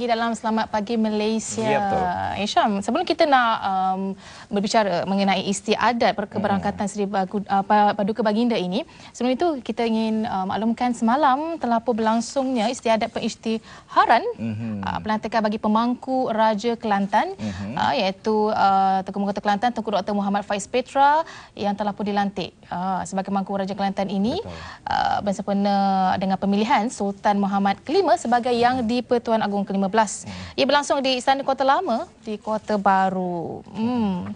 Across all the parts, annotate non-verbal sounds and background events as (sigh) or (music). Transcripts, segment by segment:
pagi dalam Selamat Pagi Malaysia. Ya, Isham, sebelum kita nak um, berbicara mengenai istiadat keberangkatan hmm. Seri Bagu, uh, Paduka Baginda ini, sebelum itu kita ingin uh, maklumkan semalam telah pun berlangsungnya istiadat pengisytiharan hmm. uh, pelantikan bagi pemangku Raja Kelantan hmm. uh, iaitu uh, Tengku Mungkata Kelantan Tengku Dr. Muhammad Faiz Petra yang telah pun dilantik uh, sebagai pemangku Raja Kelantan ini uh, bersempena dengan pemilihan Sultan Muhammad V sebagai yang di Pertuan Agong Kelima 2015. Ia berlangsung di Istana Kota Lama di Kota Baru. Hmm.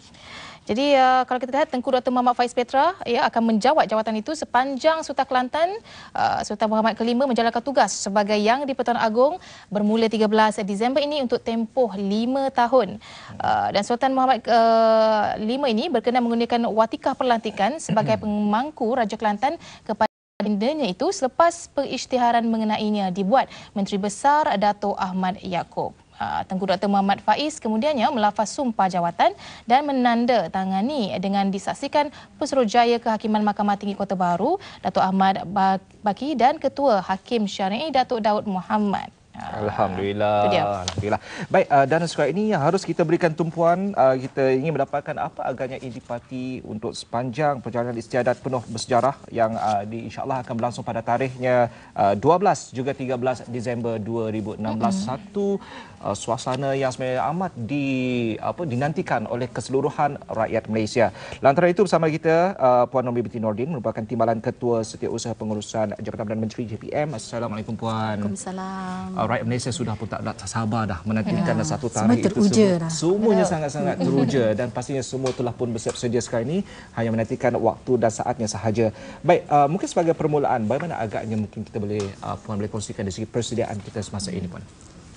Jadi uh, kalau kita lihat Tengku Dr. Muhammad Faiz Petra ia akan menjawat jawatan itu sepanjang Sultan Kelantan uh, Sultan Muhammad Kelima menjalankan tugas sebagai Yang di-Pertuan Agong bermula 13 Disember ini untuk tempoh 5 tahun. Uh, dan Sultan Muhammad Kelima uh, ini berkenan menggunakan watikah perlantikan sebagai (clears throat) pemangku Raja Kelantan kepada agendanya itu selepas perisytiharan mengenainya dibuat Menteri Besar Dato Ahmad Yaakob. Ha, Tengku Dr. Muhammad Faiz kemudiannya melafaz sumpah jawatan dan menanda tangani dengan disaksikan Pesuruhjaya Kehakiman Mahkamah Tinggi Kota Baru, Dato Ahmad Baki dan Ketua Hakim Syari'i Dato Daud Muhammad. Ah, Alhamdulillah. Alhamdulillah. Baik uh, ah, dan sekarang ini harus kita berikan tumpuan uh, kita ingin mendapatkan apa agaknya intipati untuk sepanjang perjalanan istiadat penuh bersejarah yang uh, di insyaAllah akan berlangsung pada tarikhnya uh, 12 juga 13 Disember 2016 mm-hmm. satu uh, suasana yang sebenarnya amat di apa dinantikan oleh keseluruhan rakyat Malaysia. Lantaran itu bersama kita uh, Puan Nombi Binti Nordin merupakan timbalan ketua setiausaha pengurusan Jabatan Perdana Menteri JPM. Assalamualaikum Puan. Waalaikumsalam. Uh, uh, rakyat Malaysia sudah pun tak, tak sabar dah menantikan yeah. Ya. satu tarikh itu semua. Dah. Semuanya Betul. Ya. sangat-sangat (laughs) teruja dan pastinya semua telah pun bersiap sedia sekarang ini hanya menantikan waktu dan saatnya sahaja. Baik, uh, mungkin sebagai permulaan bagaimana agaknya mungkin kita boleh uh, puan boleh kongsikan dari segi persediaan kita semasa ini pun.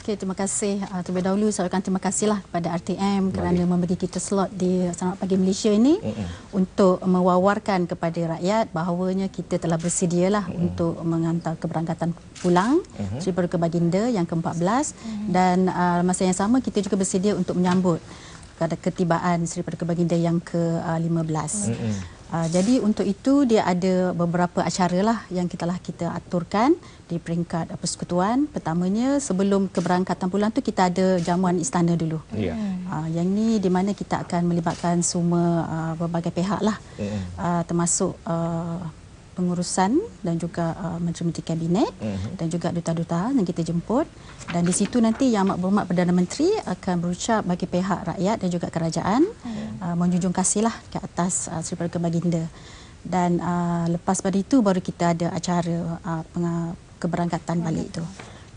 Okey, terima kasih. Uh, terlebih dahulu saya akan terima kasihlah kepada RTM kerana Baik. memberi kita slot di Selamat Pagi Malaysia ini mm-hmm. untuk mewawarkan kepada rakyat bahawanya kita telah bersedialah mm-hmm. untuk menghantar keberangkatan pulang mm-hmm. Sri Perdana Baginda yang ke-14 mm-hmm. dan uh, masa yang sama kita juga bersedia untuk menyambut ketibaan Sri Perdana Baginda yang ke-15. Ah, mm-hmm. Ah, jadi untuk itu dia ada beberapa acara lah yang kita lah kita aturkan di peringkat persekutuan. Pertamanya sebelum keberangkatan bulan tu kita ada jamuan istana dulu. Yeah. Ya. Uh, yang ni di mana kita akan melibatkan semua uh, berbagai pihak lah, yeah. uh, termasuk. Uh, pengurusan dan juga uh, menteri-menteri kabinet uh-huh. dan juga duta-duta yang kita jemput dan di situ nanti yang amat berhormat Perdana Menteri akan berucap bagi pihak rakyat dan juga kerajaan uh-huh. uh, menjunjung kasihlah ke atas uh, Sri Perdana Baginda dan uh, lepas pada itu baru kita ada acara uh, keberangkatan balik uh-huh. itu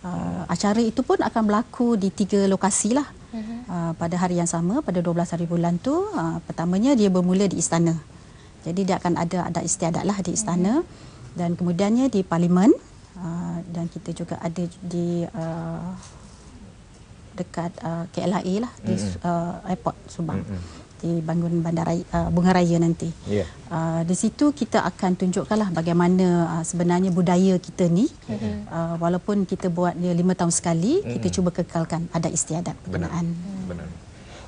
uh, acara itu pun akan berlaku di tiga lokasi lah uh-huh. uh, pada hari yang sama pada 12 hari bulan tu uh, pertamanya dia bermula di istana jadi dia akan ada adat istiadat lah di istana dan kemudiannya di parlimen uh, dan kita juga ada di uh, dekat uh, KLIA lah di airport Subang di bangun bandar bunga raya nanti. Yeah. Uh, di situ kita akan tunjukkanlah bagaimana uh, sebenarnya budaya kita ni. Mm-hmm. Uh, walaupun kita buat dia lima tahun sekali, mm-hmm. kita cuba kekalkan adat istiadat perkenaan. Benar. Benar.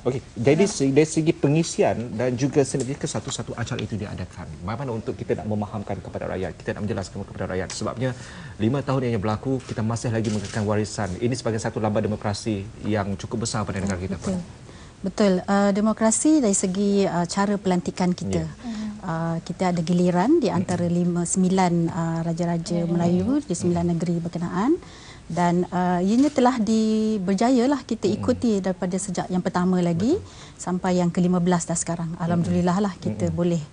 Okey, jadi ya. dari segi pengisian dan juga sebenarnya ke satu-satu acara itu diadakan. Bagaimana untuk kita nak memahamkan kepada rakyat, kita nak menjelaskan kepada rakyat sebabnya lima tahun yang berlaku, kita masih lagi mengekalkan warisan. Ini sebagai satu lambat demokrasi yang cukup besar pada negara kita. Betul. Betul. Uh, demokrasi dari segi uh, cara pelantikan kita. Ya. Uh, kita ada giliran di antara lima, sembilan uh, raja-raja ya, ya, ya. Melayu di sembilan mm. negeri berkenaan dan uh, ianya telah di berjayalah kita hmm. ikuti mm. daripada sejak yang pertama lagi Betul. sampai yang ke-15 dah sekarang hmm. alhamdulillah lah kita mm. boleh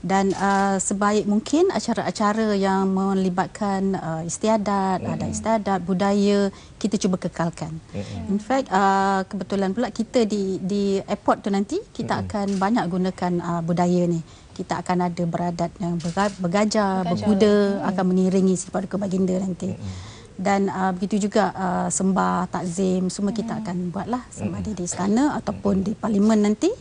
dan uh, sebaik mungkin acara-acara yang melibatkan uh, istiadat, mm. ada istiadat, budaya kita cuba kekalkan. Mm. In fact uh, kebetulan pula kita di di airport tu nanti kita mm. akan banyak gunakan uh, budaya ni. Kita akan ada beradat yang bergajah, bergajah berkuda mm. akan mengiringi kepada baginda nanti. Mm dan uh, begitu juga uh, sembah takzim semua kita akan buatlah sama ada di istana ataupun di parlimen nanti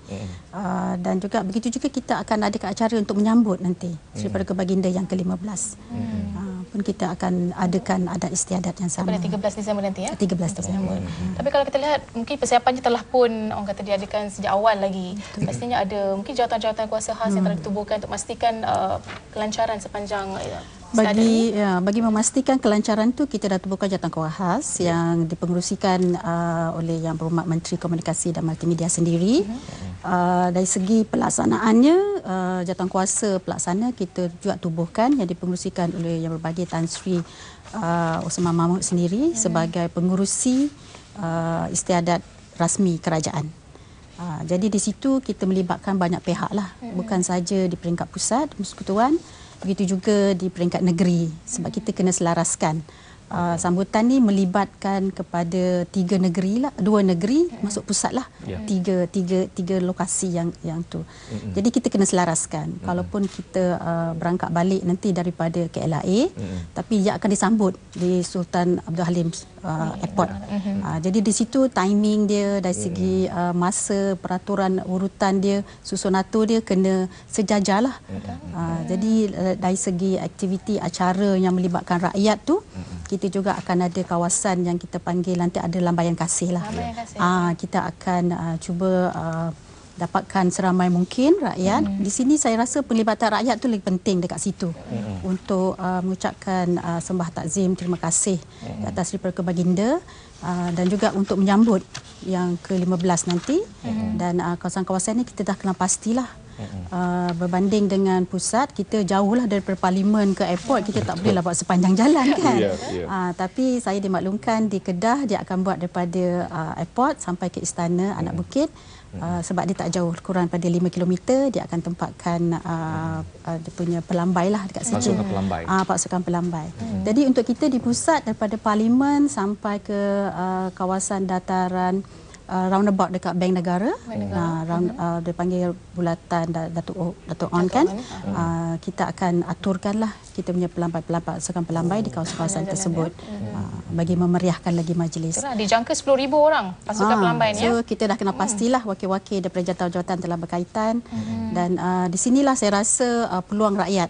uh, dan juga begitu juga kita akan ada acara untuk menyambut nanti daripada kebaginda yang ke-15 uh, pun kita akan adakan adat istiadat yang sama. Pada 13 Disember nanti ya. 13 Disember. Hmm. Tapi kalau kita lihat mungkin persiapannya telah pun orang kata diadakan sejak awal lagi. Betul. Pastinya ada mungkin jawatan-jawatan kuasa khas hmm. yang mm. telah ditubuhkan untuk memastikan uh, kelancaran sepanjang uh, bagi ya, bagi memastikan kelancaran tu kita dah temukan jatuh kuah khas ya. yang dipengerusikan uh, oleh yang berhormat Menteri Komunikasi dan Multimedia sendiri. Ya. Uh, dari segi pelaksanaannya uh, jatuh kuasa pelaksana kita juga tubuhkan yang dipengerusikan oleh yang berbagai Tan Sri uh, Osman Mahmud sendiri ya. sebagai pengurusi uh, istiadat rasmi kerajaan. Uh, jadi di situ kita melibatkan banyak pihak lah, ya. bukan saja di peringkat pusat, persekutuan, begitu juga di peringkat negeri sebab kita kena selaraskan uh, sambutan ni melibatkan kepada tiga negeri lah, dua negeri mm. masuk pusat lah, yeah. tiga tiga tiga lokasi yang yang tu. Mm-hmm. Jadi kita kena selaraskan. Mm-hmm. Kalaupun kita uh, berangkat balik nanti daripada KLIA, mm-hmm. tapi ia akan disambut di Sultan Abdul Halim uh, mm-hmm. Airport. Mm-hmm. Uh, jadi di situ timing dia dari ya. segi uh, masa peraturan urutan dia susunatur dia kena sejajar lah. Mm-hmm. Uh, Jadi uh, dari segi aktiviti acara yang melibatkan rakyat tu. Mm-hmm kita juga akan ada kawasan yang kita panggil nanti ada lambayan kasih lah. Lambayan kasih. Ah, kita akan uh, cuba uh, dapatkan seramai mungkin rakyat. Hmm. Di sini saya rasa penglibatan rakyat tu lebih penting dekat situ. Hmm. Untuk uh, mengucapkan uh, sembah takzim, terima kasih hmm. atas Riperka Baginda. Uh, dan juga untuk menyambut yang ke-15 nanti. Hmm. Dan uh, kawasan-kawasan ini kita dah kena pastilah uh, berbanding dengan pusat kita jauhlah daripada parlimen ke airport kita tak boleh lah buat sepanjang jalan (laughs) kan yeah, ya, ya. yeah. Uh, tapi saya dimaklumkan di Kedah dia akan buat daripada uh, airport sampai ke istana mm. anak bukit Uh, sebab dia tak jauh kurang pada 5 km dia akan tempatkan uh, uh, dia punya pelambai lah dekat situ pasukan pelambai ah uh, pasukan pelambai hmm. jadi untuk kita di pusat daripada parlimen sampai ke uh, kawasan dataran uh, roundabout dekat Bank Negara. Bank Negara. Uh, round, mhm. uh, dia panggil bulatan Datuk, On Datuk kan. Ya. Uh, kita akan aturkanlah kita punya pelampai-pelampai sekarang pelambai di kawasan-kawasan tersebut ya. mhm. uh, bagi memeriahkan lagi majlis. Kerana dijangka 10,000 orang pasukan ah, pelambai ni. So, ya? kita dah kena mhm. pastilah wakil-wakil daripada jatah jawatan telah berkaitan. Hmm. Dan uh, di sinilah saya rasa uh, peluang rakyat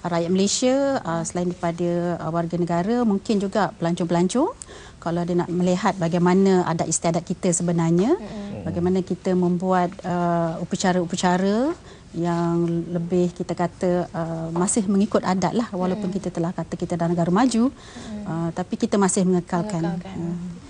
Uh, rakyat Malaysia uh, selain daripada uh, warga negara mungkin juga pelancong-pelancong kalau dia nak melihat bagaimana adat istiadat kita sebenarnya mm-hmm. bagaimana kita membuat uh, upacara-upacara yang lebih kita kata uh, masih mengikut adat lah walaupun mm kita telah kata kita dah negara maju mm uh, tapi kita masih mengekalkan, mengekalkan. Uh,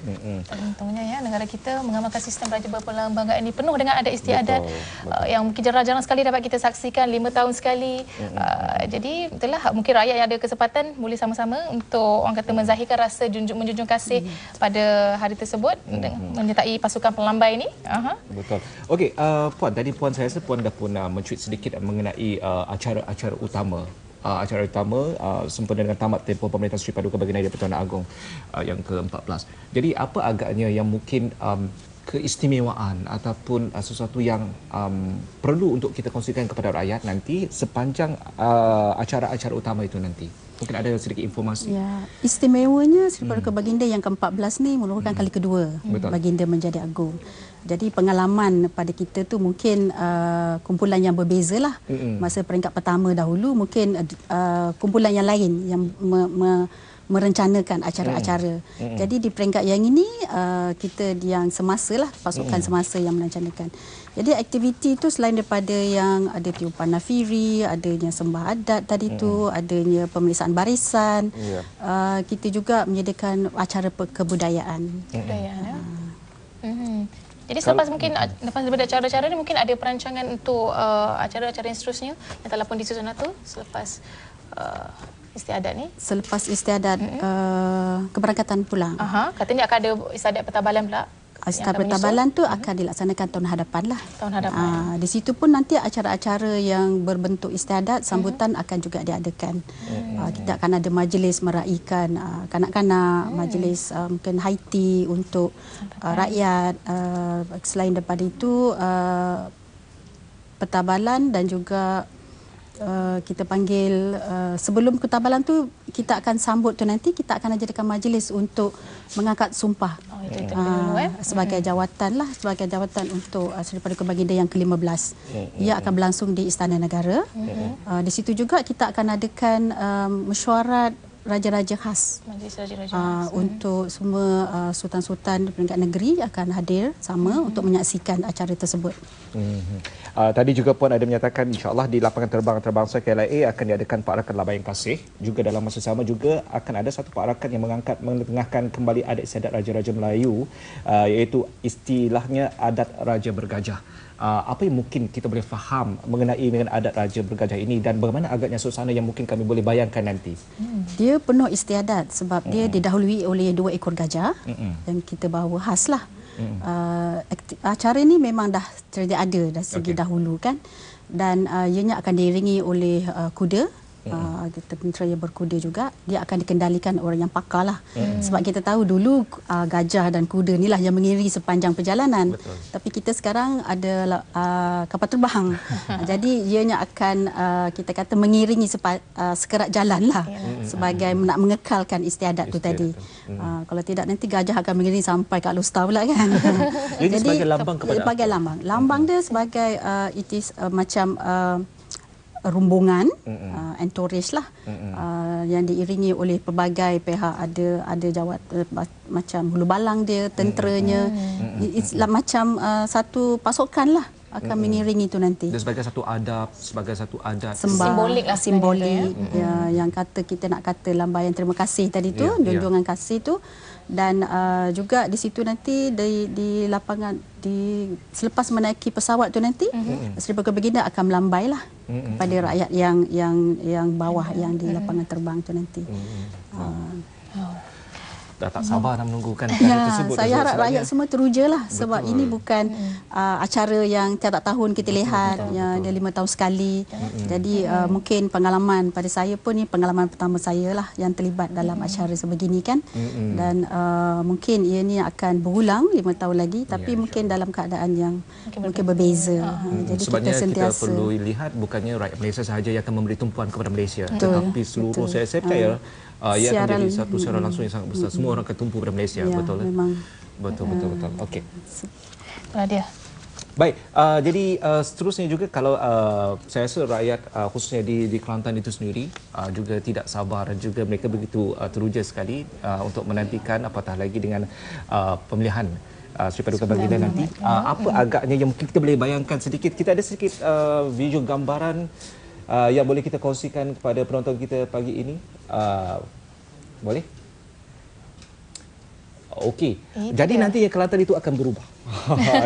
Untungnya ya negara kita mengamalkan sistem Raja Berperlembagaan ini penuh dengan adat istiadat betul, betul. Uh, yang mungkin jarang-jarang sekali dapat kita saksikan lima tahun sekali. Uh, jadi itulah mungkin rakyat yang ada kesempatan boleh sama-sama untuk orang kata menzahirkan rasa junjung menjunjung kasih mm-hmm. pada hari tersebut mm-hmm. menyertai pasukan pelambai ini. Uh-huh. Betul. Okey, uh, puan tadi puan saya rasa puan dah pun uh, mencuit sedikit mengenai uh, acara-acara utama uh, acara utama uh, sempena dengan tamat tempoh pemerintahan Sri Paduka bagi Naib Pertuan Agong uh, yang ke-14. Jadi apa agaknya yang mungkin um, keistimewaan ataupun uh, sesuatu yang um, perlu untuk kita kongsikan kepada rakyat nanti sepanjang uh, acara-acara utama itu nanti? Mungkin ada sedikit informasi. Ya. Istimewanya Sri Paduka hmm. Baginda yang ke-14 ni merupakan hmm. kali kedua Betul. Baginda menjadi agung jadi pengalaman pada kita tu mungkin uh, kumpulan yang berbeza lah mm-hmm. masa peringkat pertama dahulu mungkin uh, uh, kumpulan yang lain yang me- me- merencanakan acara-acara. Mm-hmm. Jadi di peringkat yang ini uh, kita yang semasa lah pasukan mm-hmm. semasa yang merencanakan. Jadi aktiviti tu selain daripada yang ada tiupan nafiri, adanya sembah adat tadi mm-hmm. tu, adanya pemeriksaan barisan, yeah. uh, kita juga menyediakan acara kebudayaan. Kebudayaan. Ya. Ah. Mm-hmm. Uh. Jadi selepas kalau, mungkin lepas daripada acara-acara ni mungkin ada perancangan untuk uh, acara-acara yang seterusnya yang telah pun disusun itu selepas uh, istiadat ni. Selepas istiadat hmm uh, keberangkatan pulang. Aha, uh-huh. katanya akan ada istiadat pertabalan pula. Setelah pertabalan tu mhm. akan dilaksanakan tahun hadapan lah. Tahun hadapan. Aa, ah, di situ pun nanti acara-acara yang berbentuk istiadat, mhm. sambutan hmm. akan juga diadakan. Hmm. Aa, ah, kita akan ada majlis meraihkan aa, ah, kanak-kanak, hmm. majlis aa, mungkin Haiti untuk aa, rakyat. Aa, selain daripada itu, aa, pertabalan dan juga uh, kita panggil uh, sebelum ketabalan tu kita akan sambut tu nanti kita akan ajarkan majlis untuk mengangkat sumpah oh, itu, hmm. uh, hmm. sebagai jawatan lah sebagai jawatan untuk uh, daripada kebaginda yang ke-15 hmm. ia akan berlangsung di Istana Negara hmm. uh, di situ juga kita akan adakan um, mesyuarat raja-raja khas. raja-raja Uh, Untuk semua ah, sultan-sultan di peringkat negeri akan hadir sama hmm. untuk menyaksikan acara tersebut. Hmm. Uh, tadi juga Puan ada menyatakan insyaAllah di lapangan terbang terbang antarabangsa KLIA akan diadakan Pak Rakan Labayang Kasih. Juga dalam masa sama juga akan ada satu Pak Rakan yang mengangkat menengahkan kembali adat sedat Raja-Raja Melayu uh, iaitu istilahnya adat Raja Bergajah. Ah, apa yang mungkin kita boleh faham mengenai mengenai adat raja bergajah ini dan bagaimana agaknya suasana yang mungkin kami boleh bayangkan nanti. Hmm, dia penuh istiadat sebab dia hmm. didahului oleh dua ekor gajah mm -mm. yang kita bawa khaslah. Mm -mm. Uh, ah, acara ini memang dah terjadi ada dari segi okay. dahulu kan dan uh, ianya akan diiringi oleh uh, kuda yeah. uh, tentera yang berkuda juga dia akan dikendalikan orang yang pakar lah mm. sebab kita tahu dulu uh, gajah dan kuda ni lah yang mengiri sepanjang perjalanan Betul. tapi kita sekarang ada uh, kapal terbang (laughs) ah, jadi ianya akan uh, kita kata mengiringi sepa, uh, sekerat jalan lah yeah. sebagai mm. nak mengekalkan istiadat, istiadat tu tadi mm. uh, kalau tidak nanti gajah akan mengiringi sampai kat Lusta pula kan (laughs) jadi, sebagai lambang kepada sebagai lambang lambang mm. dia sebagai uh, it is uh, macam uh, rombongan mm-hmm. uh, entourage lah mm-hmm. uh, yang diiringi oleh pelbagai pihak ada ada jawat uh, macam hulu balang dia tenteranya mm-hmm. it's like macam uh, satu pasukan lah akan mm-hmm. mengiringi itu nanti. Dan sebagai satu adab, sebagai satu adat. Simbolik lah simbolik. Ya, mm-hmm. yang kata kita nak kata lambaian terima kasih tadi tu, yeah, ya. junjungan yeah. kasih tu dan uh, juga di situ nanti di, di lapangan di selepas menaiki pesawat tu nanti mhm. mm-hmm. Sri Baginda Baginda akan melambailah mm-hmm. kepada rakyat yang yang yang bawah mm-hmm. yang di lapangan terbang tu nanti. Mm-hmm. Uh, dah tak sabar hmm. nak menunggukan (laughs) ya, perkara ya, tersebut. Saya harap sebabnya. rakyat semua teruja lah sebab ini bukan ya. uh, acara yang tiada tahun kita Betul. lihat, Betul. yang Betul. lima tahun sekali. Ya. Jadi ya. Uh, mungkin pengalaman pada saya pun ini pengalaman pertama saya lah yang terlibat dalam ya. acara sebegini kan. Ya. Dan uh, mungkin ia ini akan berulang lima tahun lagi ya, tapi ya, mungkin dalam keadaan yang mungkin, mungkin berbeza. Ya. Ha. Jadi sebabnya kita, sentiasa... kita perlu lihat bukannya rakyat Malaysia sahaja yang akan memberi tumpuan kepada Malaysia. Betul. Tetapi seluruh Betul. saya, saya percaya ah. uh, ia akan menjadi satu secara langsung yang sangat besar. Semua semua orang ketumpu tumpu pada Malaysia ya, betul eh? memang. betul betul ya. betul uh, okey pada dia Baik, uh, jadi uh, seterusnya juga kalau uh, saya rasa rakyat uh, khususnya di, di Kelantan itu sendiri uh, juga tidak sabar dan juga mereka begitu uh, teruja sekali uh, untuk menantikan apatah lagi dengan uh, pemilihan uh, Sri Paduka Baginda nanti. Uh, apa agaknya yang mungkin kita boleh bayangkan sedikit, kita ada sedikit uh, video gambaran uh, yang boleh kita kongsikan kepada penonton kita pagi ini. Uh, Boleh. Okey. Jadi nanti ya Kelantan itu akan berubah.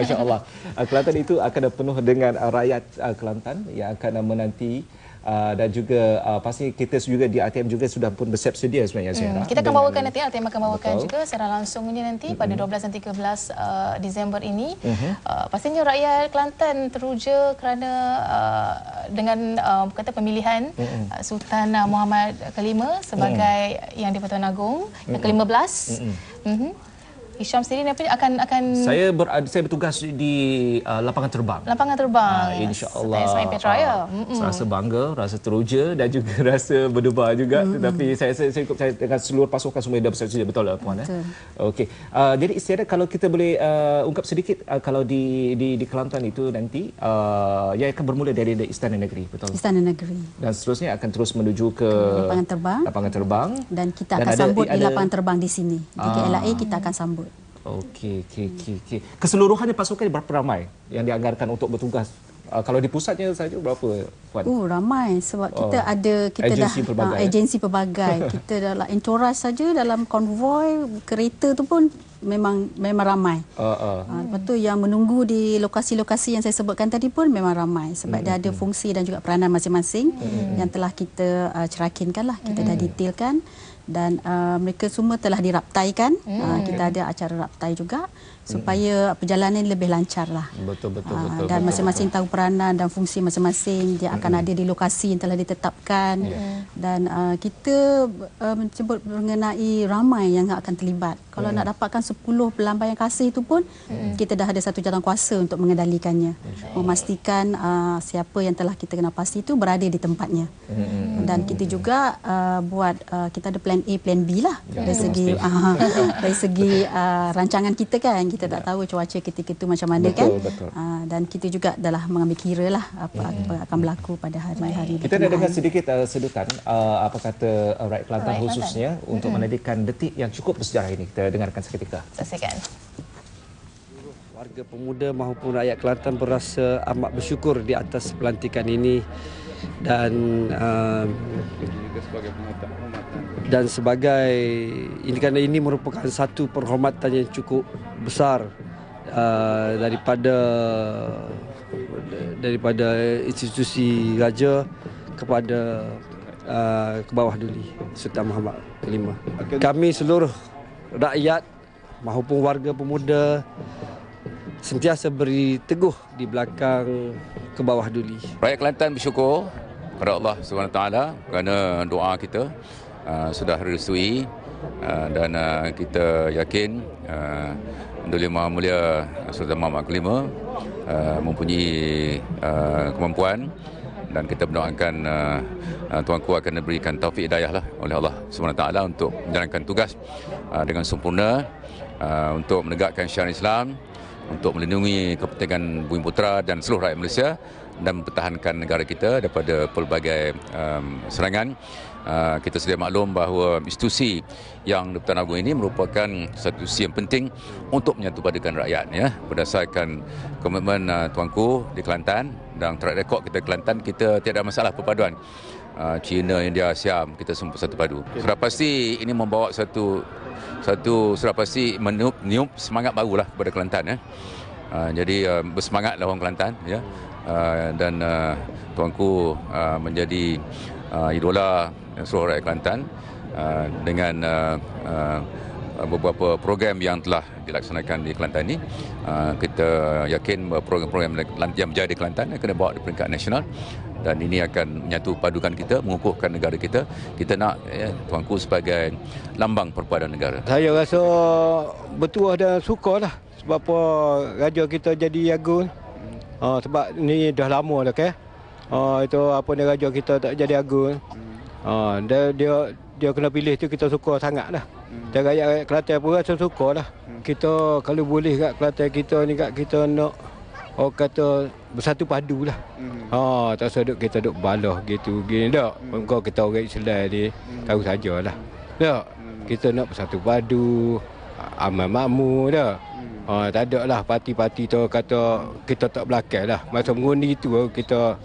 Insya-Allah. (laughs) Kelantan itu akan penuh dengan rakyat eh, Kelantan yang akan menanti Ah, dan juga uh, pasti kita juga di ATM juga sudah pun bersiap sedia sebenarnya hmm. Zainal. Kita akan bawakan nanti ATM akan bawakan Betul. juga secara langsung ini nanti hmm pada 12 dan 13 uh, ah, Disember ini. hmm Uh, pastinya rakyat Kelantan teruja kerana uh, dengan uh, kata pemilihan hmm uh, Sultan uh, Muhammad kelima sebagai hmm yang di Pertuan Agong hmm yang ke-15. Mm-hmm. hmm mhm. Hisham sendiri ni akan akan saya ber, saya bertugas di uh, lapangan terbang. Lapangan terbang. Uh, Insya-Allah. Saya Petra ya. Uh, saya rasa bangga, rasa teruja dan juga (laughs) rasa berdebar juga mm tetapi saya saya saya, saya dengan seluruh pasukan semua dah bersatu saja betul lah puan eh. Okey. Uh, jadi istiadat kalau kita boleh uh, ungkap sedikit uh, kalau di di di Kelantan itu nanti uh, ia akan bermula dari, dari Istana Negeri betul. Istana Negeri. Dan seterusnya akan terus menuju ke lapangan terbang. Lapangan terbang dan kita akan dan sambut ada, di lapangan terbang di sini. Di KLIA kita akan sambut Okey, okey, okey. Okay. Keseluruhannya pasukan berapa ramai yang dianggarkan untuk bertugas? Uh, kalau di pusatnya saja berapa puan? Oh, ramai sebab kita oh, ada kita agensi dah pelbagai, uh, agensi pelbagai. Ah, (laughs) kita dalam entourage saja dalam konvoi kereta tu pun memang memang ramai. Ha uh, uh. Ah. uh, betul yang menunggu di lokasi-lokasi yang saya sebutkan tadi pun memang ramai sebab hmm dia ada fungsi dan juga peranan masing-masing hmm yang telah kita uh, cerakinkanlah, kita hmm dah detailkan dan uh, mereka semua telah diraptaikan. Hmm. Uh, kita ada acara raptai juga supaya hmm. perjalanan lebih lancar lah. Betul betul uh, betul. Dan masing-masing tahu peranan dan fungsi masing-masing dia akan hmm. ada di lokasi yang telah ditetapkan ya. hmm. dan uh, kita uh, mencebut mengenai ramai yang akan terlibat. Kalau hmm. nak dapatkan 10 pelambai yang kasih itu pun hmm. kita dah ada satu jalan kuasa untuk mengendalikannya, memastikan uh, siapa yang telah kita kenal pasti itu berada di tempatnya. Hmm, hmm, hmm dan hmm. kita juga uh, buat uh, kita ada plan A plan B lah yeah. dari segi uh, (laughs) dari segi uh, rancangan kita kan kita tak ya. tahu cuaca ketika itu macam mana betul, kan betul. Uh, dan kita juga adalah mengambil kira lah apa, yeah. Ya. apa akan berlaku pada hari-hari kita ada dengar sedikit uh, sedutan uh, apa kata uh, Rakyat Kelantan right, khususnya right. untuk mm-hmm. menadikan detik yang cukup bersejarah ini kita dengarkan seketika saksikan warga pemuda maupun rakyat Kelantan berasa amat bersyukur di atas pelantikan ini dan um, dan sebagai ini kerana ini merupakan satu penghormatan yang cukup besar uh, daripada daripada institusi raja kepada uh, ke bawah duli Sultan Muhammad kelima. Kami seluruh rakyat maupun warga pemuda sentiasa beri teguh di belakang ke bawah duli. Rakyat Kelantan bersyukur kepada Allah SWT kerana doa kita uh, sudah resui uh, dan uh, kita yakin uh, Duli Maha Mulia Sultan Mahmud Kelima uh, mempunyai uh, kemampuan dan kita mendoakan uh, uh, tuanku akan diberikan taufik hidayah lah oleh Allah SWT untuk menjalankan tugas uh, dengan sempurna uh, untuk menegakkan syariat Islam untuk melindungi kepentingan Bumi Putera dan seluruh rakyat Malaysia dan mempertahankan negara kita daripada pelbagai um, serangan. Ah, kita sedia maklum bahawa institusi yang Dutan Agung ini merupakan satu institusi yang penting untuk menyatupadukan rakyat ya berdasarkan komitmen uh, ah, tuanku di Kelantan dan track record kita Kelantan kita tiada masalah perpaduan uh, China India Asia kita semua satu padu sudah pasti ini membawa satu satu sudah pasti meniup, meniup semangat lah kepada Kelantan ya uh, jadi uh, bersemangatlah orang Kelantan ya uh, dan uh, tuanku uh, menjadi uh, idola seluruh rakyat Kelantan uh, dengan uh, uh, beberapa program yang telah dilaksanakan di Kelantan ini. Uh, kita yakin program-program yang berjaya di Kelantan kena bawa di peringkat nasional dan ini akan menyatu padukan kita, mengukuhkan negara kita. Kita nak ya, tuanku sebagai lambang perpaduan negara. Saya rasa bertuah dan suka lah sebab apa raja kita jadi agung. Uh, sebab ni dah lama dah ke. Okay? Uh, ah, itu apa ni raja kita tak jadi agung. Ah, dia dia dia kena pilih tu kita suka sangat lah. Hmm. Dia rakyat Kelantan pun rasa suka lah. Hmm. Kita kalau boleh kat Kelantan kita ni kat kita nak orang oh, kata bersatu padu lah. Hmm. Ah, tak usah duk kita duk balah gitu. Gini tak? Hmm. Kau kita orang Islam ni hmm. tahu sajalah. Tak? Hmm. Kita nak bersatu padu. Amal makmu dah. Hmm. Ah, tak ada lah parti-parti tu kata kita tak belakang lah. Masa mengundi tu kita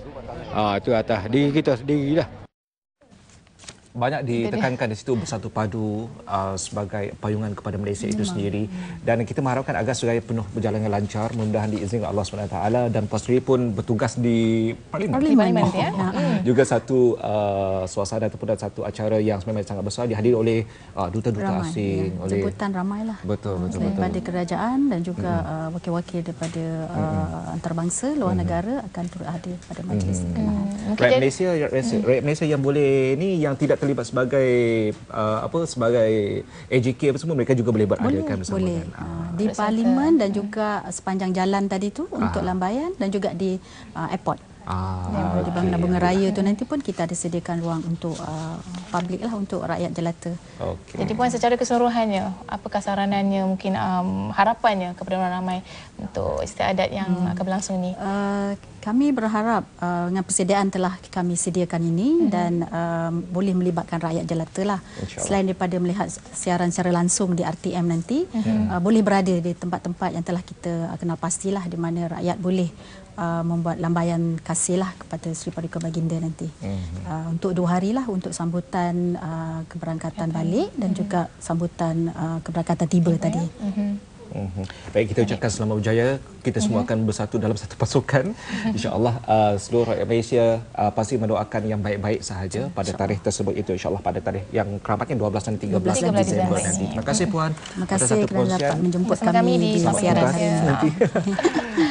ah, tu atas diri kita sendiri lah banyak ditekankan di situ bersatu padu uh, sebagai payungan kepada Malaysia itu Memang. sendiri dan kita mengharapkan agar segala penuh berjalan dengan lancar mudah-mudahan diizinkan Allah SWT dan pasri pun bertugas di Paling Parlimen oh. ya. Hmm. juga satu uh, suasana ataupun satu acara yang sebenarnya sangat besar dihadiri oleh uh, duta-duta ramai. asing ya. oleh jemputan ramailah betul betul betul Dari kerajaan dan juga mm-hmm. uh, wakil-wakil daripada uh, antarabangsa luar hmm negara akan turut hadir pada majlis mm-hmm. hmm rakyat Malaysia Malaysia, hmm Malaysia yang boleh ni yang tidak terlibat sebagai uh, apa sebagai AJK apa semua mereka juga boleh beradakan bersama boleh. dengan ah, uh, di parlimen dan juga sepanjang jalan tadi tu ah. untuk lambaian dan juga di uh, airport Ah, di Bangla okay. Bunga Raya tu nanti pun kita ada sediakan ruang untuk uh, publik lah untuk rakyat jelata. Okay. Jadi pun secara keseluruhannya, apakah saranannya mungkin um, harapannya kepada orang ramai untuk istiadat yang hmm. akan berlangsung ni? Uh, kami berharap uh, dengan persediaan telah kami sediakan ini mm -hmm. dan um, boleh melibatkan rakyat jelata lah. Selain daripada melihat siaran secara langsung di RTM nanti, mm -hmm. uh, boleh berada di tempat-tempat yang telah kita kenal pastilah di mana rakyat boleh Uh, membuat lambaian kasih lah kepada Sri Paduka Baginda nanti. Mm -hmm. uh, untuk dua hari lah untuk sambutan uh, keberangkatan Kata. balik dan mm -hmm. juga sambutan uh, keberangkatan tiba, tiba ya? tadi. Mm -hmm. Mm-hmm. Baik kita ucapkan selamat berjaya. Kita semua mm-hmm. akan bersatu dalam satu pasukan. Mhm. Insya-Allah uh, seluruh rakyat Malaysia uh, pasti mendoakan yang baik-baik sahaja mm-hmm. pada tarikh tersebut itu insya-Allah pada tarikh yang kerapatnya 12 dan 13, 13 Disember nanti. Terima kasih puan. Terima kasih kerana dapat menjemput kami, kami di siaran hari ini. (laughs)